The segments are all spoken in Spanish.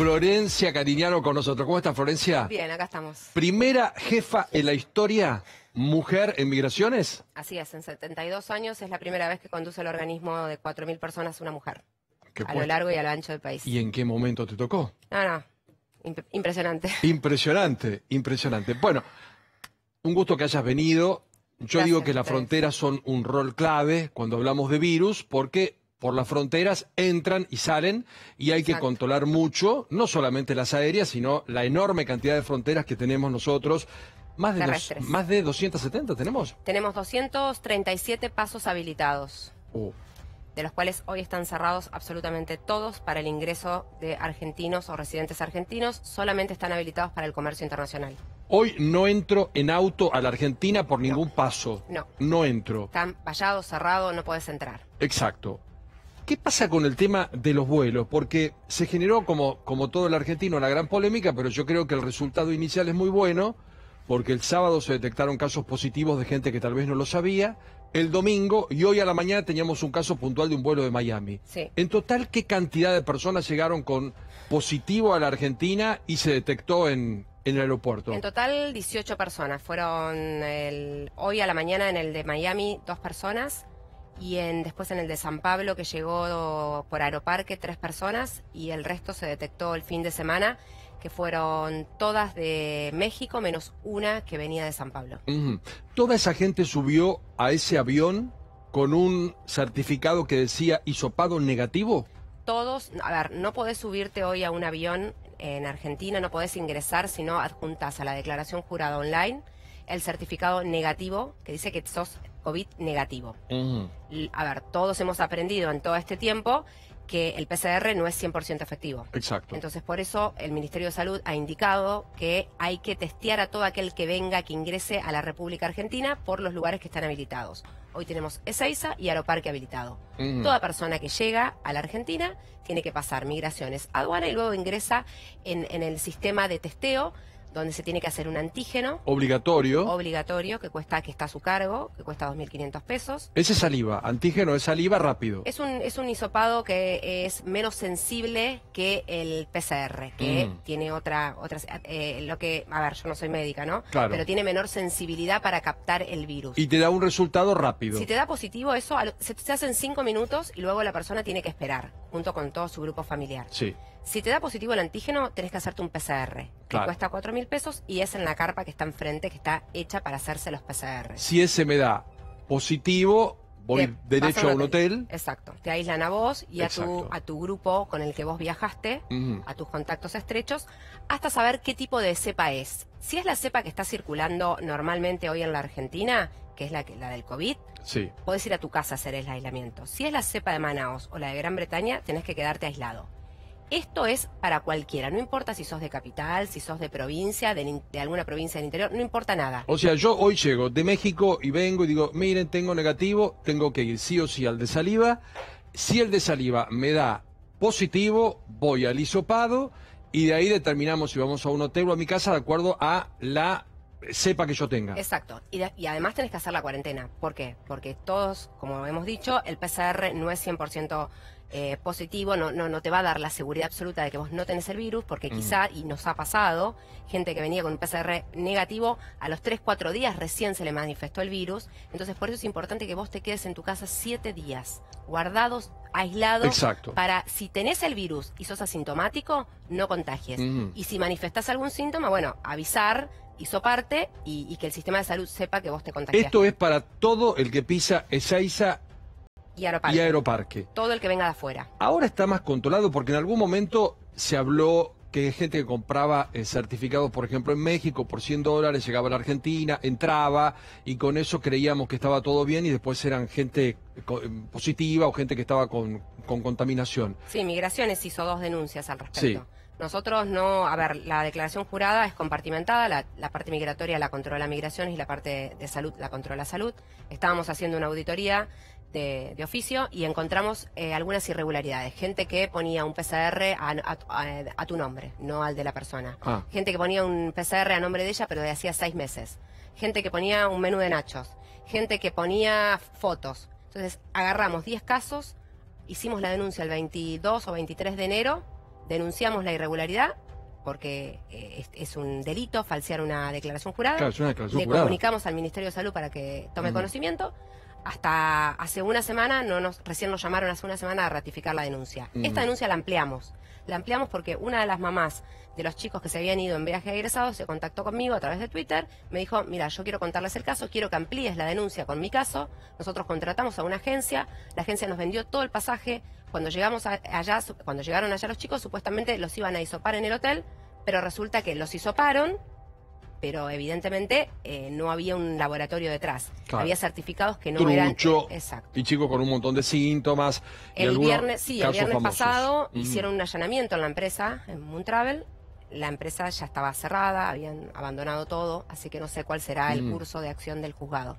Florencia Cariñano con nosotros. ¿Cómo está Florencia? Bien, acá estamos. Primera jefa en la historia mujer en migraciones. Así es, en 72 años es la primera vez que conduce el organismo de 4.000 personas una mujer. a lo largo y a lo ancho del país. ¿Y en qué momento te tocó? No, no, impresionante. Impresionante, impresionante. Bueno, un gusto que hayas venido. Yo digo que las fronteras son un rol clave cuando hablamos de virus porque por las fronteras, entran y salen y hay que controlar mucho, no solamente las aéreas, sino la enorme cantidad de fronteras que tenemos nosotros. Más de, más de 270 tenemos. Tenemos 237 pasos habilitados, oh. de los cuales hoy están cerrados absolutamente todos para el ingreso de argentinos o residentes argentinos, solamente están habilitados para el comercio internacional. Hoy no entro en auto a la Argentina por ningún paso. No. No entro. Están vallados, cerrado, no puedes entrar. Exacto. ¿Qué pasa con el tema de los vuelos? Porque se generó, como, como todo el argentino, una gran polémica, pero yo creo que el resultado inicial es muy bueno, porque el sábado se detectaron casos positivos de gente que tal vez no lo sabía, el domingo y hoy a la mañana teníamos un caso puntual de un vuelo de Miami. En total, ¿qué cantidad de personas llegaron con positivo a la Argentina y se detectó en, en el aeropuerto? En total, 18 personas. Fueron el, hoy a la mañana en el de Miami dos personas y después en el de San Pablo que llegó por Aeroparque tres personas y el resto se detectó el fin de semana que fueron todas de México menos una que venía de San Pablo. Toda esa gente subió a ese avión con un certificado que decía hisopado negativo. Todos, a ver, no podés subirte hoy a un avión en Argentina, no podés ingresar si no adjuntas a la declaración jurada online el certificado negativo que dice que sos COVID negativo. A ver, todos hemos aprendido en todo este tiempo que el PCR no es 100% efectivo. Exacto. Entonces, por eso el Ministerio de Salud ha indicado que hay que testear a todo aquel que venga, que ingrese a la República Argentina por los lugares que están habilitados. Hoy tenemos Ezeiza y Aeroparque habilitado. Toda persona que llega a la Argentina tiene que pasar migraciones aduana y luego ingresa en, en el sistema de testeo donde se tiene que hacer un antígeno. Obligatorio. Obligatorio, que cuesta, que está a su cargo, que cuesta 2.500 pesos. Ese es saliva, antígeno es saliva rápido. Es un, es un hisopado que es menos sensible que el PCR, que mm. tiene otra, eh, lo que, a ver, yo no soy médica, ¿no? Claro. Pero tiene menor sensibilidad para captar el virus. Y te da un resultado rápido. Si te da positivo eso, se, se hacen 5 minutos y luego la persona tiene que esperar junto con todo su grupo familiar. Sí. Si te da positivo el antígeno, tenés que hacerte un PCR, que cuesta 4 mil pesos y es en la carpa que está enfrente, que está hecha para hacerse los PCR. Si ese me da positivo, voy derecho a un hotel. Exacto. Te aíslan a vos y a tu, a tu grupo con el que vos viajaste, a tus contactos estrechos, hasta saber qué tipo de cepa es. Si es la cepa que está circulando normalmente hoy en la Argentina, que es la, la del COVID, sí. podés ir a tu casa a hacer el aislamiento. Si es la cepa de Manaus o la de Gran Bretaña, tenés que quedarte aislado. Esto es para cualquiera, no importa si sos de capital, si sos de provincia, de, de, alguna provincia del interior, no importa nada. O sea, yo hoy llego de México y vengo y digo, miren, tengo negativo, tengo que ir sí o sí al de saliva. Si el de saliva me da positivo, voy al isopado y de ahí determinamos si vamos a un hotel o a mi casa de acuerdo a la sepa que yo tenga. Exacto. Y, además tenés que hacer la cuarentena. ¿Por qué? Porque todos, como hemos dicho, el PCR no es 100% eh, positivo, no, no, no te va a dar la seguridad absoluta de que vos no tenés el virus, porque mm. quizá, y nos ha pasado, gente que venía con un PCR negativo, a los 3, 4 días recién se le manifestó el virus. Entonces, por eso es importante que vos te quedes en tu casa 7 días, guardados, aislados, Exacto. para si tenés el virus y sos asintomático, no contagies. Mm. Y si manifestás algún síntoma, bueno, avisar hizo parte y, que el sistema de salud sepa que vos te contagiaste. Esto es para todo el que pisa Ezeiza y Aeroparque. Todo el que venga de afuera. Ahora está más controlado porque en algún momento se habló que gente que compraba eh, certificados, por ejemplo, en México por 100 dólares, llegaba a la Argentina, entraba y con eso creíamos que estaba todo bien y después eran gente eh, eh, positiva o gente que estaba con, contaminación. Sí, Migraciones hizo dos denuncias al respecto. Nosotros no, a ver, la declaración jurada es compartimentada, la, la, parte migratoria la controla migraciones y la parte de salud la controla salud. Estábamos haciendo una auditoría de, oficio y encontramos eh, algunas irregularidades. Gente que ponía un PCR a, tu nombre, no al de la persona. Ah. Gente que ponía un PCR a nombre de ella, pero de hacía seis meses. Gente que ponía un menú de nachos. Gente que ponía fotos. Entonces agarramos 10 casos, hicimos la denuncia el 22 o 23 de enero, denunciamos la irregularidad porque eh, es, un delito falsear una declaración jurada. Le comunicamos al Ministerio de Salud para que tome conocimiento hasta hace una semana, no nos, recién nos llamaron hace una semana a ratificar la denuncia. Mm. Esta denuncia la ampliamos. La ampliamos porque una de las mamás de los chicos que se habían ido en viaje egresado se contactó conmigo a través de Twitter, me dijo, mira, yo quiero contarles el caso, quiero que amplíes la denuncia con mi caso. Nosotros contratamos a una agencia, la agencia nos vendió todo el pasaje. Cuando llegamos allá, cuando llegaron allá los chicos, supuestamente los iban a hisopar en el hotel, pero resulta que los hisoparon pero evidentemente eh, no había un laboratorio detrás. Había certificados que no eran. Eh, exacto. Y chicos con un montón de síntomas. El viernes, sí, el viernes pasado hicieron un allanamiento en la empresa, en Moon Travel. La empresa ya estaba cerrada, habían abandonado todo, así que no sé cuál será el curso de acción del juzgado.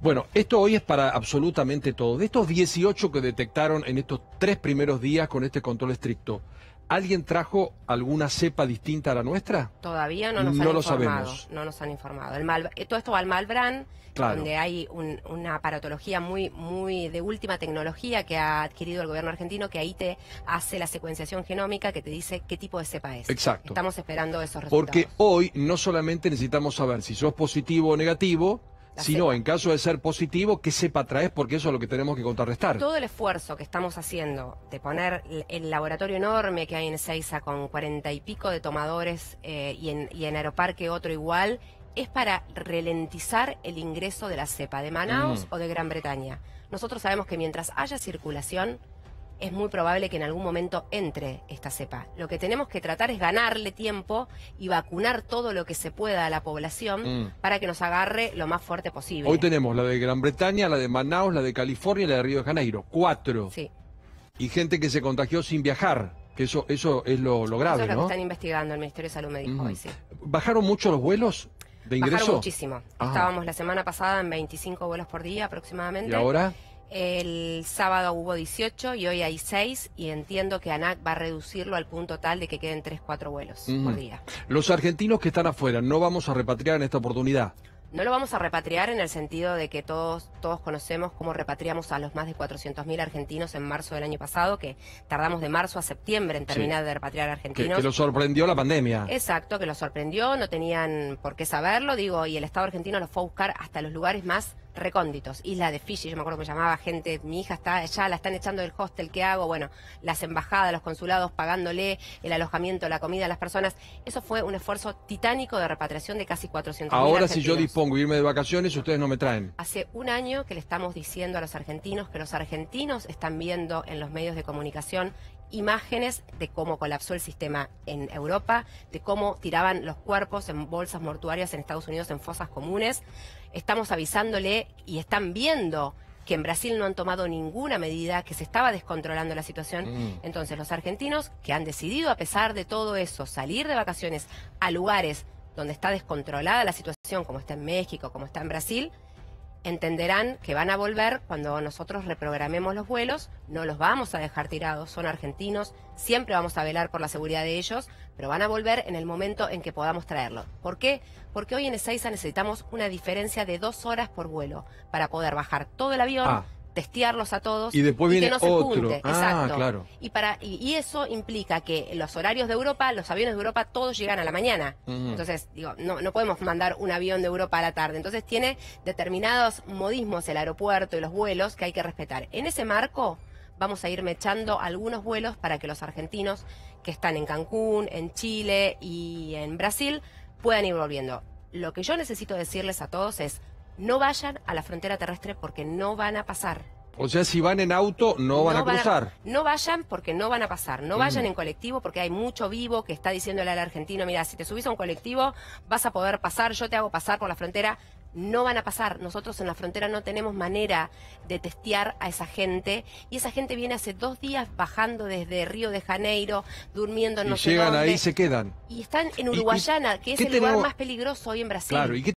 Bueno, esto hoy es para absolutamente todo. De estos 18 que detectaron en estos tres primeros días con este control estricto, ¿Alguien trajo alguna cepa distinta a la nuestra? Todavía no nos han informado. Sabemos. No nos han informado. Eh, todo esto va al Malbrand, donde hay una aparatología muy, muy de última tecnología que ha adquirido el gobierno argentino, que ahí te hace la secuenciación genómica que te dice qué tipo de cepa es. Exacto. Estamos esperando esos resultados. Porque hoy no solamente necesitamos saber si sos positivo o negativo, no, en caso de ser positivo, que cepa traes, porque eso es lo que tenemos que contrarrestar. Todo el esfuerzo que estamos haciendo de poner el laboratorio enorme que hay en Seiza con cuarenta y pico de tomadores eh, y, en, Aeroparque otro igual, es para ralentizar el ingreso de la cepa de Manaus mm. o de Gran Bretaña. Nosotros sabemos que mientras haya circulación, es muy probable que en algún momento entre esta cepa. Lo que tenemos que tratar es ganarle tiempo y vacunar todo lo que se pueda a la población mm. para que nos agarre lo más fuerte posible. Hoy tenemos la de Gran Bretaña, la de Manaus, la de California y la de Río de Janeiro. Cuatro. Sí. Y gente que se contagió sin viajar. Que eso, eso es lo, lo grave, eso es lo que están investigando, el Ministerio de Salud me dijo hoy, sí. ¿Bajaron mucho los vuelos? ¿De ingreso? Bajaron muchísimo. Ah. Estábamos la semana pasada en 25 vuelos por día aproximadamente. ¿Y ahora? El sábado hubo 18 y hoy hay 6 y entiendo que ANAC va a reducirlo al punto tal de que queden 3, 4 vuelos por día. Los argentinos que están afuera, ¿no vamos a repatriar en esta oportunidad? No lo vamos a repatriar en el sentido de que todos, todos conocemos cómo repatriamos a los más de 400.000 argentinos en marzo del año pasado, que tardamos de marzo a septiembre en terminar de repatriar argentinos. Que, que sorprendió la pandemia. Exacto, que lo sorprendió, no tenían por qué saberlo, digo, y el Estado argentino los fue a buscar hasta los lugares más recónditos, Isla de Fiji, yo me acuerdo que llamaba gente, mi hija está allá, la están echando del hostel, ¿qué hago? Bueno, las embajadas, los consulados pagándole el alojamiento, la comida a las personas. Eso fue un esfuerzo titánico de repatriación de casi 400 Ahora si yo dispongo de irme de vacaciones, ustedes no me traen. Hace un año que le estamos diciendo a los argentinos que los argentinos están viendo en los medios de comunicación imágenes de cómo colapsó el sistema en Europa, de cómo tiraban los cuerpos en bolsas mortuarias en Estados Unidos en fosas comunes. Estamos avisándole y están viendo que en Brasil no han tomado ninguna medida, que se estaba descontrolando la situación. Mm. Entonces los argentinos que han decidido, a pesar de todo eso, salir de vacaciones a lugares donde está descontrolada la situación, como está en México, como está en Brasil, entenderán que van a volver cuando nosotros reprogramemos los vuelos, no los vamos a dejar tirados, son argentinos, siempre vamos a velar por la seguridad de ellos, pero van a volver en el momento en que podamos traerlos. ¿Por qué? Porque hoy en Ezeiza necesitamos una diferencia de dos horas por vuelo para poder bajar todo el avión. Ah testearlos a todos y que no otro. se junte. Ah, exacto. Claro. Y para y, eso implica que los horarios de Europa, los aviones de Europa todos llegan a la mañana. Entonces, digo, no no podemos mandar un avión de Europa a la tarde. Entonces, tiene determinados modismos el aeropuerto y los vuelos que hay que respetar. En ese marco vamos a ir mechando algunos vuelos para que los argentinos que están en Cancún, en Chile y en Brasil puedan ir volviendo. Lo que yo necesito decirles a todos es no vayan a la frontera terrestre porque no van a pasar. O sea, si van en auto, no van a cruzar. no vayan porque no van a pasar. No mm. vayan en colectivo porque hay mucho vivo que está diciéndole al argentino, mira, si te subís a un colectivo vas a poder pasar, yo te hago pasar por la frontera. No van a pasar. Nosotros en la frontera no tenemos manera de testear a esa gente. Y esa gente viene hace dos días bajando desde Río de Janeiro, durmiendo en no llegan ahí y se quedan. Y están en Uruguayana, que es el lugar más peligroso hoy en Brasil. ¿y